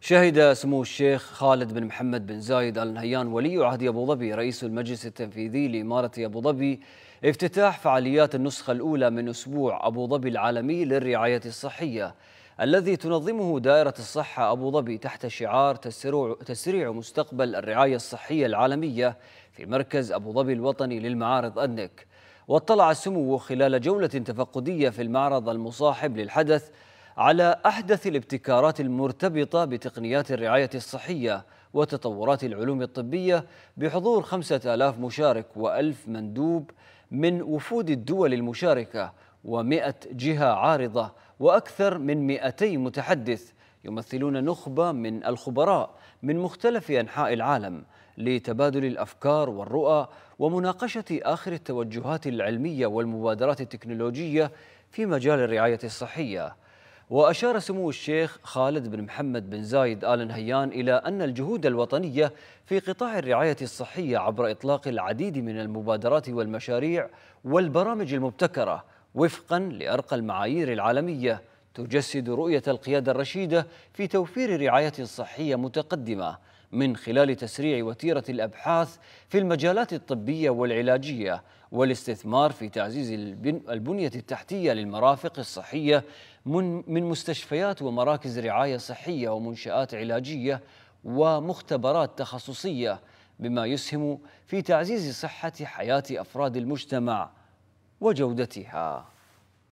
شهد سمو الشيخ خالد بن محمد بن زايد ال نهيان ولي عهد ابو ظبي رئيس المجلس التنفيذي لاماره ابو ظبي افتتاح فعاليات النسخه الاولى من اسبوع ابو ظبي العالمي للرعايه الصحيه الذي تنظمه دائره الصحه ابو ظبي تحت شعار تسريع مستقبل الرعايه الصحيه العالميه في مركز ابو ظبي الوطني للمعارض النك واطلع سموه خلال جوله تفقديه في المعرض المصاحب للحدث على أحدث الابتكارات المرتبطة بتقنيات الرعاية الصحية وتطورات العلوم الطبية بحضور 5000 مشارك و1000 مندوب من وفود الدول المشاركة و100 جهة عارضة وأكثر من 200 متحدث يمثلون نخبة من الخبراء من مختلف أنحاء العالم لتبادل الأفكار والرؤى ومناقشة آخر التوجهات العلمية والمبادرات التكنولوجية في مجال الرعاية الصحية وأشار سمو الشيخ خالد بن محمد بن زايد آل نهيان إلى أن الجهود الوطنية في قطاع الرعاية الصحية عبر إطلاق العديد من المبادرات والمشاريع والبرامج المبتكرة وفقا لأرقى المعايير العالمية تجسد رؤية القيادة الرشيدة في توفير رعاية صحية متقدمة من خلال تسريع وتيرة الأبحاث في المجالات الطبية والعلاجية والاستثمار في تعزيز البنية التحتية للمرافق الصحية من مستشفيات ومراكز رعاية صحية ومنشآت علاجية ومختبرات تخصصية بما يسهم في تعزيز صحة حياة أفراد المجتمع وجودتها